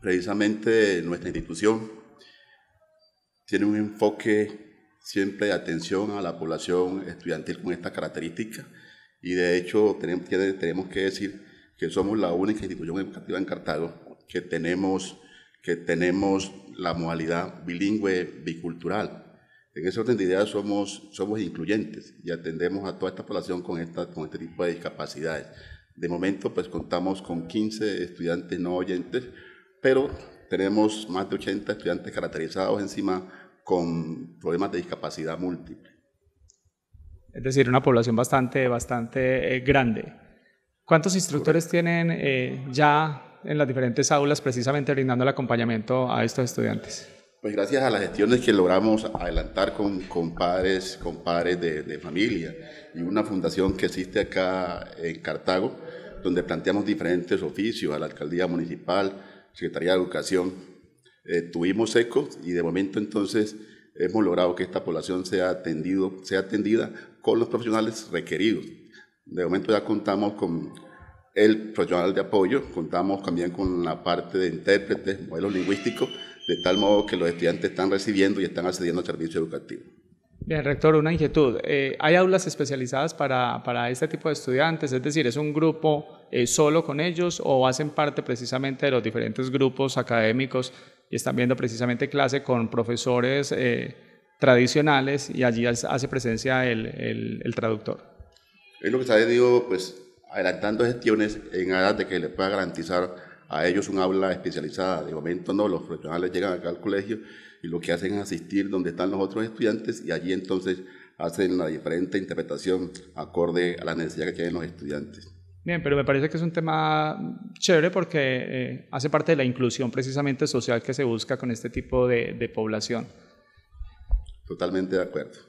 precisamente nuestra institución tiene un enfoque siempre de atención a la población estudiantil con esta característica y de hecho tenemos que, decir que somos la única institución educativa en Cartago que tenemos, que tenemos la modalidad bilingüe bicultural. En ese orden de ideas somos, somos incluyentes y atendemos a toda esta población con, esta, con este tipo de discapacidades. De momento pues contamos con 15 estudiantes no oyentes pero tenemos más de 80 estudiantes caracterizados encima con problemas de discapacidad múltiple. Es decir, una población bastante, bastante eh, grande. ¿Cuántos instructores tienen eh, ya en las diferentes aulas precisamente brindando el acompañamiento a estos estudiantes? Pues gracias a las gestiones que logramos adelantar con, padres, con padres de, familia y una fundación que existe acá en Cartago, donde planteamos diferentes oficios a la alcaldía municipal, Secretaría de Educación, eh, tuvimos eco y de momento entonces hemos logrado que esta población sea, atendido, sea atendida con los profesionales requeridos. De momento ya contamos con el profesional de apoyo, contamos también con la parte de intérpretes, modelos lingüísticos, de tal modo que los estudiantes están recibiendo y están accediendo al servicio educativo. Bien, rector, una inquietud. Eh, ¿Hay aulas especializadas para, este tipo de estudiantes? Es decir, ¿es un grupo eh, solo con ellos o hacen parte precisamente de los diferentes grupos académicos y están viendo precisamente clase con profesores eh, tradicionales y allí hace presencia el, traductor? Es lo que se ha pues, adelantando gestiones en aras de que le pueda garantizar a ellos un aula especializada. De momento no, los profesionales llegan acá al colegio y lo que hacen es asistir donde están los otros estudiantes y allí entonces hacen la diferente interpretación acorde a la necesidad que tienen los estudiantes. Bien, pero me parece que es un tema chévere porque eh, hace parte de la inclusión precisamente social que se busca con este tipo de población. Totalmente de acuerdo.